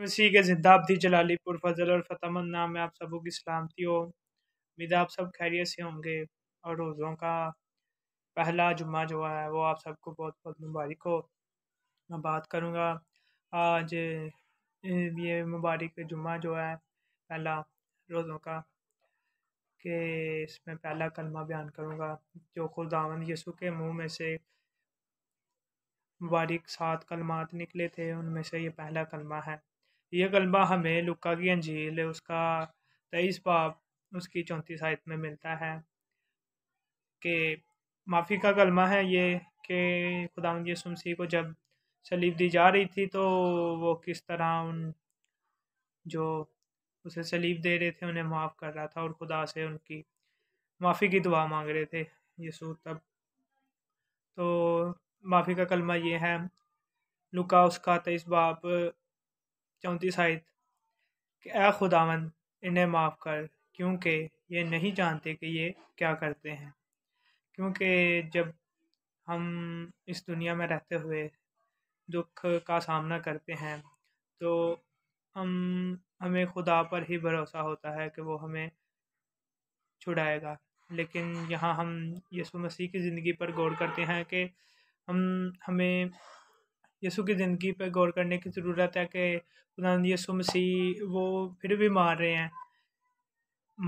मसीह के जिद्दाबदी जलालीपुर फजल और फतमंद नाम में आप सबों की सलामती हो उम्मीद आप सब खैरियत से होंगे और रोज़ों का पहला जुम्मा जो है वो आप सबको बहुत बहुत मुबारक हो मैं बात करूँगा आज ये मुबारक जुम्मा जो है पहला रोज़ों का कि इसमें पहला कलमा बयान करूँगा जो खुदावन यसु के मुँह में से मुबारक सात कलमात निकले थे उनमें से ये पहला कलमा है यह कलमा हमें लुका की अंजील उसका तेईस बाप उसकी चौंतीस आयत में मिलता है कि माफ़ी का कलमा है ये कि खुदा यसुमसी को जब सलीब दी जा रही थी तो वो किस तरह उन जो उसे सलीब दे रहे थे उन्हें माफ़ कर रहा था और खुदा से उनकी माफ़ी की दुआ मांग रहे थे यसु तब तो माफ़ी का कलमा ये है लुका उसका तेईस बाप चौंतीस आयत के ए खुदावन इन्हें माफ़ कर क्योंकि ये नहीं जानते कि ये क्या करते हैं क्योंकि जब हम इस दुनिया में रहते हुए दुख का सामना करते हैं तो हम हमें खुदा पर ही भरोसा होता है कि वो हमें छुड़ाएगा लेकिन यहाँ हम यीशु मसीह की ज़िंदगी पर गौर करते हैं कि हम हमें यीशु की ज़िंदगी पर गौर करने की ज़रूरत है कि खुदा यीशु मसीह वो फिर भी मार रहे हैं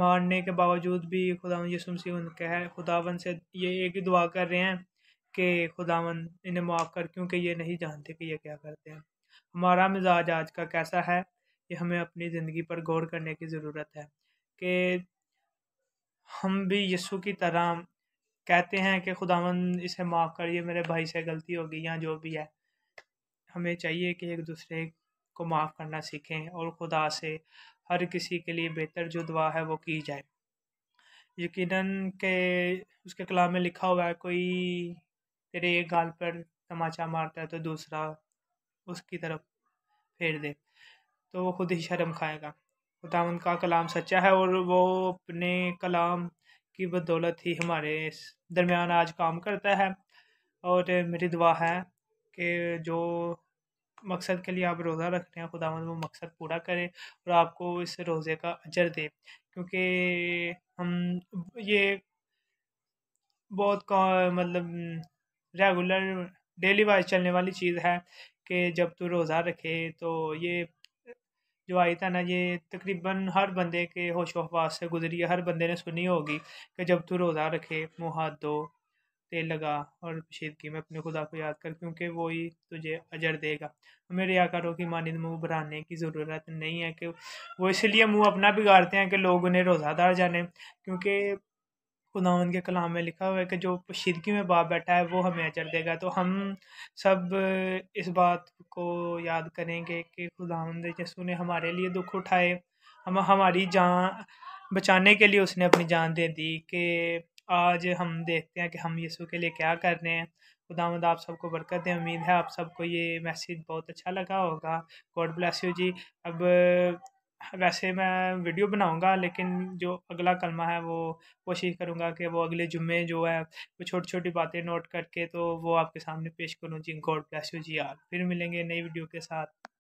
मारने के बावजूद भी खुदा यसुम मसीह उनके है खुदावन से ये एक ही दुआ कर रहे हैं कि खुदावन इन्हें माफ़ कर क्योंकि ये नहीं जानते कि ये क्या करते हैं हमारा मिजाज आज का कैसा है ये हमें अपनी ज़िंदगी पर गौर करने की ज़रूरत है कि हम भी यसु की तरह कहते हैं कि खुदावन इसे माफ़ करिए मेरे भाई से गलती होगी या जो भी है हमें चाहिए कि एक दूसरे को माफ़ करना सीखें और खुदा से हर किसी के लिए बेहतर जो दुआ है वो की जाए यकीनन के उसके कलाम में लिखा हुआ है कोई तेरे एक गाल पर तमाचा मारता है तो दूसरा उसकी तरफ फेर दे तो वो खुद ही शर्म खाएगा खुदा उनका कलाम सच्चा है और वो अपने कलाम की बदौलत ही हमारे दरमियान आज काम करता है और मेरी दुआ है कि जो मकसद के लिए आप रोज़ा रख रहे हैं खुदा मतलब वो मकसद पूरा करे और आपको इस रोज़े का अजर दे क्योंकि हम ये बहुत मतलब रेगुलर डेली वाइज चलने वाली चीज़ है कि जब तू रोज़ा रखे तो ये जो आई था ना ये तकरीबन हर बंदे के होश वहवास से गुजरी है हर बंदे ने सुनी होगी कि जब तू रोज़ा रखे मुँह हाथ धो तेल लगा और की में अपने खुदा को याद कर क्योंकि वो ही तुझे अजर देगा हमें रियाकारों की मानद मुँह बढ़ाने की ज़रूरत नहीं है कि वो इसलिए मुँह अपना बिगाड़ते हैं कि लोग उन्हें रोज़ादार जाने क्योंकि खुदा उनके कलाम में लिखा हुआ है कि जो पशीदगी में बाप बैठा है वो हमें अजर देगा तो हम सब इस बात को याद करेंगे कि खुदा यसू ने हमारे लिए दुख उठाए हम हमारी जान बचाने के लिए उसने अपनी जान दे दी कि आज हम देखते हैं कि हम यीशु के लिए क्या कर रहे हैं खुदा आप सबको बरकत दें उम्मीद है आप सबको ये मैसेज बहुत अच्छा लगा होगा गॉड ब्लेस यू जी अब वैसे मैं वीडियो बनाऊंगा लेकिन जो अगला कलमा है वो कोशिश करूंगा कि वो अगले जुम्मे जो है वो छोटी छोटी बातें नोट करके तो वो आपके सामने पेश करूँ जी गॉड ब्लेस यू जी आप फिर मिलेंगे नई वीडियो के साथ